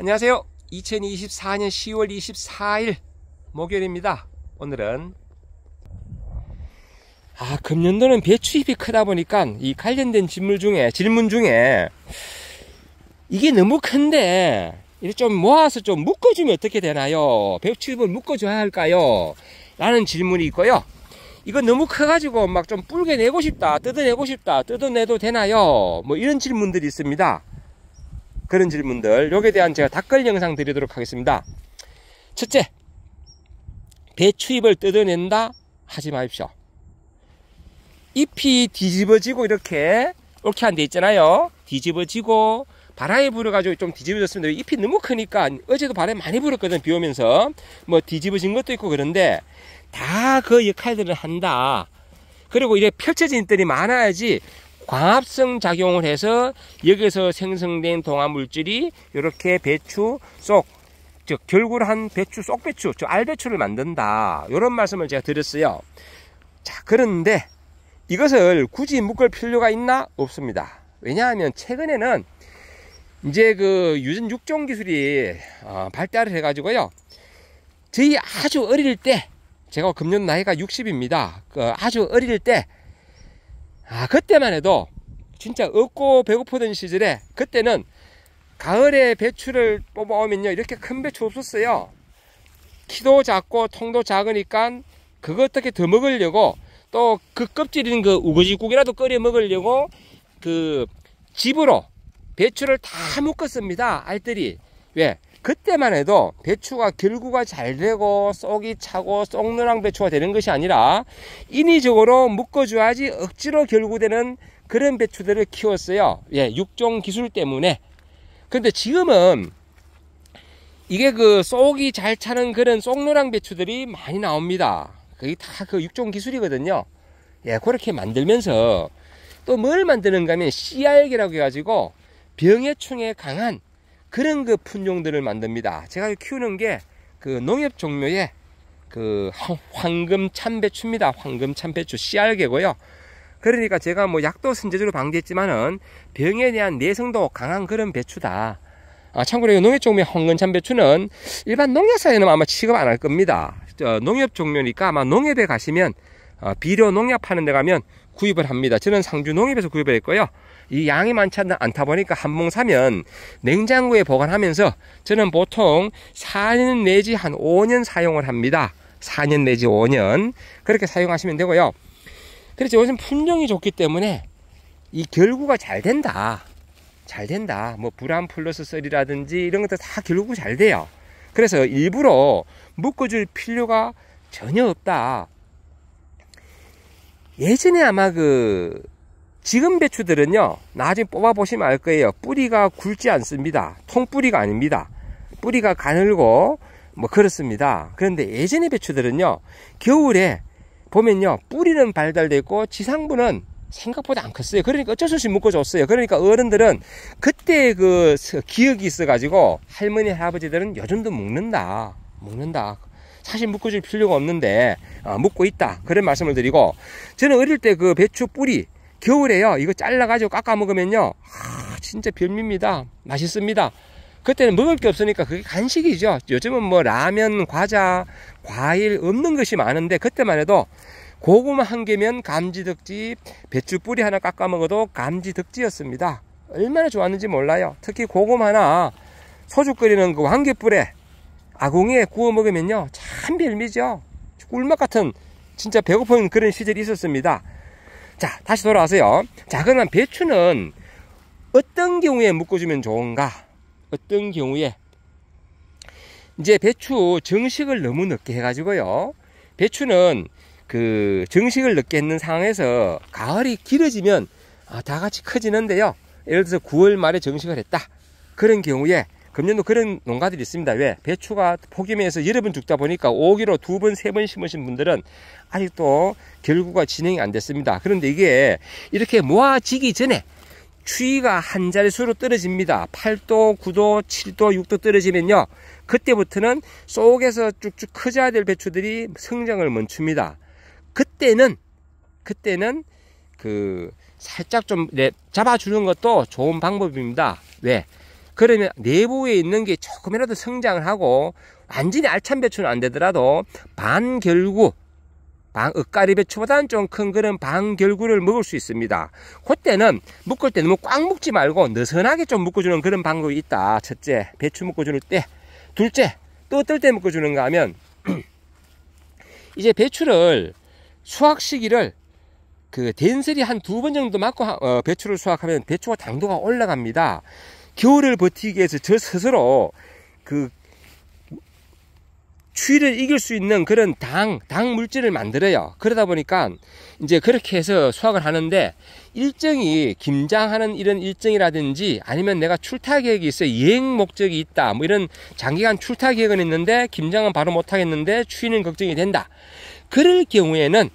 안녕하세요. 2024년 10월 24일 목요일입니다. 오늘은 아 금년도는 배추잎이 크다 보니까 이 관련된 질문 중에 질문 중에 이게 너무 큰데 이렇게 좀 모아서 좀 묶어주면 어떻게 되나요? 배추잎을 묶어줘야 할까요? 라는 질문이 있고요. 이거 너무 커가지고 막 좀 뿔게 내고 싶다, 뜯어내고 싶다, 뜯어내도 되나요? 뭐 이런 질문들이 있습니다. 그런 질문들 여기에 대한 제가 답글 영상 드리도록 하겠습니다. 첫째, 배추잎을 뜯어낸다 하지 마십시오. 잎이 뒤집어지고 이렇게 올케한 데 있잖아요. 뒤집어지고 바람이 불어가지고 좀 뒤집어졌습니다. 잎이 너무 크니까 어제도 바람이 많이 불었거든 비 오면서 뭐 뒤집어진 것도 있고 그런데 다 그 역할들을 한다. 그리고 이게 펼쳐진 잎들이 많아야지 광합성 작용을 해서 여기서 생성된 동화물질이 이렇게 배추 쏙, 즉 결굴한 배추, 쏙배추, 즉, 알배추를 만든다. 이런 말씀을 제가 드렸어요. 자, 그런데 이것을 굳이 묶을 필요가 있나? 없습니다. 왜냐하면 최근에는 이제 그 유전 육종 기술이 어, 발달을 해가지고요. 저희 아주 어릴 때, 제가 금년 나이가 60입니다. 그 아주 어릴 때아 그때만 해도 진짜 없고 배고프던 시절에 그때는 가을에 배추를 뽑아오면요 이렇게 큰 배추 없었어요 키도 작고 통도 작으니까 그거 어떻게 더 먹으려고 또 그 껍질인 그 우거지국이라도 끓여 먹으려고 그 집으로 배추를 다 묶었습니다 알뜰히 왜 그때만 해도 배추가 결구가 잘 되고 쏙이 차고 쏙누랑 배추가 되는 것이 아니라 인위적으로 묶어줘야지 억지로 결구되는 그런 배추들을 키웠어요. 예, 육종 기술 때문에. 근데 지금은 이게 그 쏙이 잘 차는 그런 쏙누랑 배추들이 많이 나옵니다. 그게 다 그 육종 기술이거든요. 예, 그렇게 만들면서 또 뭘 만드는가 하면 씨알기라고 해가지고 병해충에 강한 그런 그 품종들을 만듭니다. 제가 키우는 게 그 농협 종묘의 그 황금 참배추입니다. 황금 참배추 씨알개고요. 그러니까 제가 뭐 약도 선제적으로 방지했지만은 병에 대한 내성도 강한 그런 배추다. 아, 참고로 이 농협 종묘 황금 참배추는 일반 농약사에는 아마 취급 안 할 겁니다. 농협 종묘니까 아마 농협에 가시면 어, 비료 농약 파는 데 가면 구입을 합니다. 저는 상주농협에서 구입을 했고요. 이 양이 많지 않다 보니까 한몽 사면 냉장고에 보관하면서 저는 보통 4년 내지 한 5년 사용을 합니다. 4년 내지 5년 그렇게 사용하시면 되고요. 그렇죠. 요즘 품종이 좋기 때문에 이 결구가 잘 된다. 잘 된다. 뭐 불안 플러스 썰이라든지 이런 것들 다 결국 잘 돼요. 그래서 일부러 묶어줄 필요가 전혀 없다. 예전에 아마 그 지금 배추들은요 나중에 뽑아보시면 알 거예요 뿌리가 굵지 않습니다 통뿌리가 아닙니다 뿌리가 가늘고 뭐 그렇습니다 그런데 예전의 배추들은요 겨울에 보면요 뿌리는 발달되어 있고 지상부는 생각보다 안 컸어요 그러니까 어쩔 수 없이 묶어줬어요 그러니까 어른들은 그때 그 기억이 있어 가지고 할머니 할아버지들은 요즘도 묶는다 묶는다 사실 묶어줄 필요가 없는데 어, 묶고 있다 그런 말씀을 드리고 저는 어릴 때 그 배추 뿌리 겨울에요 이거 잘라가지고 깎아 먹으면요 아, 진짜 별미입니다 맛있습니다 그때는 먹을 게 없으니까 그게 간식이죠 요즘은 뭐 라면 과자 과일 없는 것이 많은데 그때만 해도 고구마 한 개면 감지덕지 배추 뿌리 하나 깎아 먹어도 감지덕지였습니다 얼마나 좋았는지 몰라요 특히 고구마 나 소주 끓이는 그 황개불에 아궁이에 구워 먹으면요 참 별미죠 꿀맛 같은 진짜 배고픈 그런 시절이 있었습니다 자 다시 돌아와서요 자 그러면 배추는 어떤 경우에 묶어주면 좋은가 어떤 경우에 이제 배추 정식을 너무 늦게 해가지고요 배추는 그 정식을 늦게 했는 상황에서 가을이 길어지면 아, 다 같이 커지는데요 예를 들어서 9월 말에 정식을 했다 그런 경우에 금년도 그런 농가들이 있습니다. 왜? 배추가 폭염에서 여러 번 죽다 보니까 5기로 두 번, 세 번 심으신 분들은 아직도 결구가 진행이 안 됐습니다. 그런데 이게 이렇게 모아지기 전에 추위가 한 자릿수로 떨어집니다. 8도, 9도, 7도, 6도 떨어지면요. 그때부터는 속에서 쭉쭉 커져야 될 배추들이 성장을 멈춥니다. 그때는, 그때는 그 살짝 좀 잡아주는 것도 좋은 방법입니다. 왜? 그러면 내부에 있는 게 조금이라도 성장을 하고 완전히 알찬 배추는 안 되더라도 반결구 방, 엇가리 어, 배추보다는 좀 큰 그런 방결구를 먹을 수 있습니다. 그때는 묶을 때 너무 꽉 묶지 말고 느슨하게 좀 묶어주는 그런 방법이 있다. 첫째, 배추 묶어주는 때. 둘째, 또 어떨 때 묶어주는가 하면 이제 배추를 수확 시기를 그 된설이 한 두 번 정도 맞고 어, 배추를 수확하면 배추가 당도가 올라갑니다. 겨울을 버티기 위해서 저 스스로 그 추위를 이길 수 있는 그런 당, 당 물질을 만들어요. 그러다 보니까 이제 그렇게 해서 수확을 하는데 일정이 김장하는 이런 일정이라든지 아니면 내가 출타 계획이 있어 여행 목적이 있다. 뭐 이런 장기간 출타 계획은 있는데 김장은 바로 못 하겠는데 추위는 걱정이 된다. 그럴 경우에는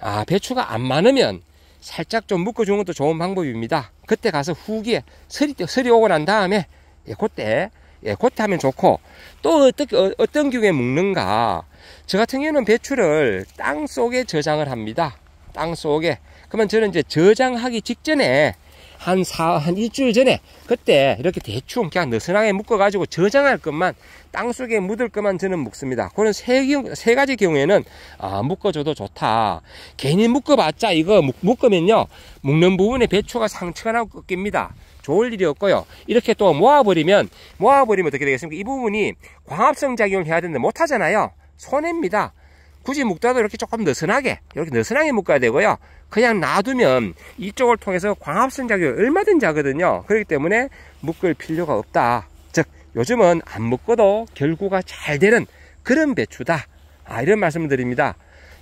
아, 배추가 안 많으면 살짝 좀 묶어주는 것도 좋은 방법입니다. 그때 가서 후기에 서리, 서리 오고 난 다음에, 예, 그때, 예, 그때 하면 좋고, 또 어떻게, 어, 떤 경우에 묶는가. 저 같은 경우는 배추를 땅 속에 저장을 합니다. 땅 속에. 그러면 저는 이제 저장하기 직전에 한 사, 한 일주일 전에 그때 이렇게 대충 그냥 느슨하게 묶어가지고 저장할 것만 땅속에 묻을 것만 저는 묶습니다. 그런 세, 세 가지 경우에는 아, 묶어줘도 좋다. 괜히 묶어봤자 이거 묶으면요. 묶는 부분에 배추가 상처가 나고 꺾입니다. 좋을 일이 없고요. 이렇게 또 모아버리면 모아버리면 어떻게 되겠습니까? 이 부분이 광합성 작용을 해야 되는데 못하잖아요. 손해입니다. 굳이 묶다도 이렇게 조금 느슨하게 이렇게 느슨하게 묶어야 되고요 그냥 놔두면 이쪽을 통해서 광합성 작용이 얼마든지 하거든요 그렇기 때문에 묶을 필요가 없다 즉 요즘은 안 묶어도 결구가 잘 되는 그런 배추다 아, 이런 말씀을 드립니다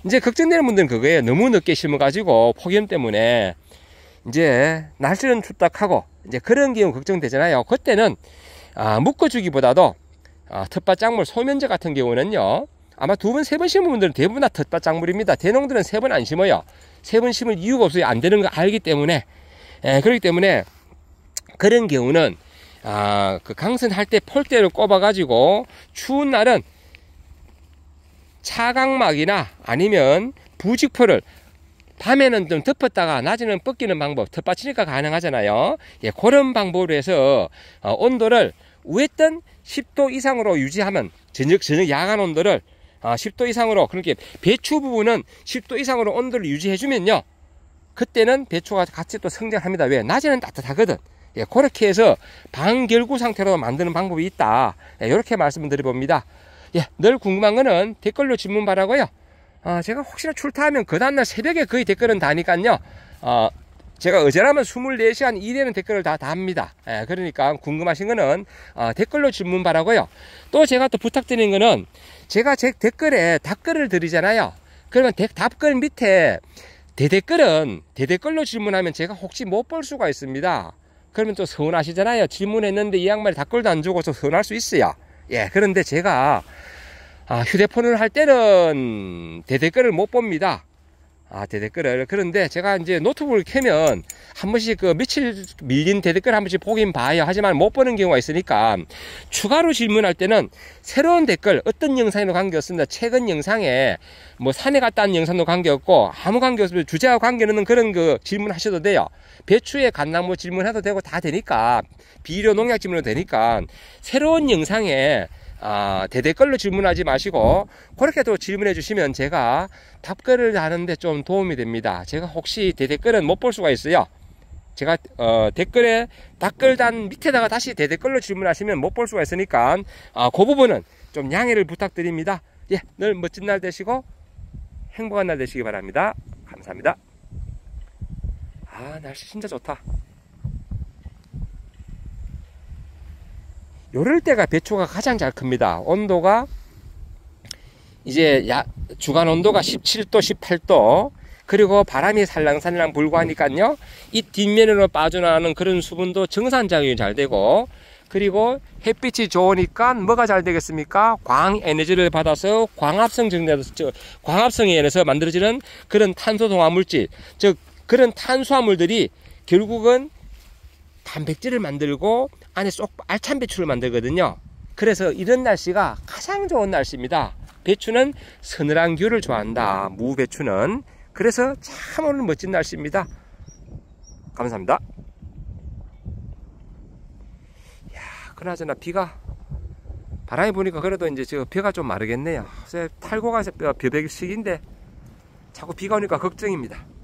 이제 걱정되는 분들은 그거예요 너무 늦게 심어가지고 폭염 때문에 이제 날씨는 춥다하고 이제 그런 기운 걱정되잖아요 그때는 아, 묶어주기보다도 아, 텃밭 작물 소면제 같은 경우는요 아마 두 번, 세 번 심은 분들은 대부분 다텃밭작물입니다 대농들은 세 번 안 심어요. 세 번 심을 이유가 없어요. 안 되는 거 알기 때문에. 에, 예, 그렇기 때문에 그런 경우는 아, 그 강선할 때 폴대를 꼽아가지고 추운 날은 차각막이나 아니면 부직포를 밤에는 좀 덮었다가 낮에는 벗기는 방법, 텃밭이니까 가능하잖아요. 예, 그런 방법으로 해서 어, 온도를 우했던 10도 이상으로 유지하면 저녁 저녁 야간 온도를 아, 10도 이상으로 그렇게 배추 부분은 10도 이상으로 온도를 유지해주면요 그때는 배추가 같이 또 성장합니다 왜 낮에는 따뜻하거든 예, 그렇게 해서 반결구 상태로 만드는 방법이 있다 예, 이렇게 말씀드려 봅니다 예, 늘 궁금한 거는 댓글로 질문 바라고요 아, 제가 혹시나 출타하면 그 다음날 새벽에 거의 댓글은 다니깐요 어, 제가 어제라면 24시간 이내는 댓글을 다 답니다. 예, 그러니까 궁금하신 거는 어, 댓글로 질문 바라고요. 또 제가 또 부탁드리는 거는 제가 제 댓글에 답글을 드리잖아요. 그러면 대, 답글 밑에 대댓글은 대댓글로 질문하면 제가 혹시 못 볼 수가 있습니다. 그러면 또 서운하시잖아요. 질문했는데 이양말에 답글도 안 주고 좀 서운할 수 있어요. 예, 그런데 제가 아, 휴대폰을 할 때는 대댓글을 못 봅니다. 아 대댓글을 그런데 제가 이제 노트북을 켜면 한 번씩 그 며칠 밀린 대댓글 한 번씩 보긴 봐요 하지만 못 보는 경우가 있으니까 추가로 질문할 때는 새로운 댓글 어떤 영상에도 관계없습니다 최근 영상에 뭐 산에 갔다 는 영상도 관계없고 아무 관계없으면 주제와 관계없는 그런 그 질문 하셔도 돼요 배추에 갓나무 질문해도 되고 다 되니까 비료 농약 질문도 되니까 새로운 영상에 아, 대댓글로 질문하지 마시고 그렇게도 질문해 주시면 제가 답글을 하는데 좀 도움이 됩니다. 제가 혹시 대댓글은 못 볼 수가 있어요. 제가 어, 댓글에 답글단 밑에다가 다시 대댓글로 질문하시면 못 볼 수가 있으니까 아, 그 부분은 좀 양해를 부탁드립니다. 예, 늘 멋진 날 되시고 행복한 날 되시기 바랍니다. 감사합니다. 아, 날씨 진짜 좋다. 요럴 때가 배추가 가장 잘 큽니다. 온도가 이제 야, 주간 온도가 17도, 18도 그리고 바람이 살랑살랑 불고 하니까요. 이 뒷면으로 빠져나가는 그런 수분도 정산작용이 잘 되고 그리고 햇빛이 좋으니까 뭐가 잘 되겠습니까? 광 에너지를 받아서 광합성 증대서 광합성에 의해서 만들어지는 그런 탄소 동화 물질 즉 그런 탄수화물들이 결국은 단백질을 만들고 안에 쏙 알찬 배추를 만들거든요. 그래서 이런 날씨가 가장 좋은 날씨입니다. 배추는 서늘한 귤을 좋아한다. 무배추는. 그래서 참 오늘 멋진 날씨입니다. 감사합니다. 야, 그나저나 비가 바람이 보니까 그래도 이제 저 벼가 좀 마르겠네요. 탈고가 벼백식인데 자꾸 비가 오니까 걱정입니다.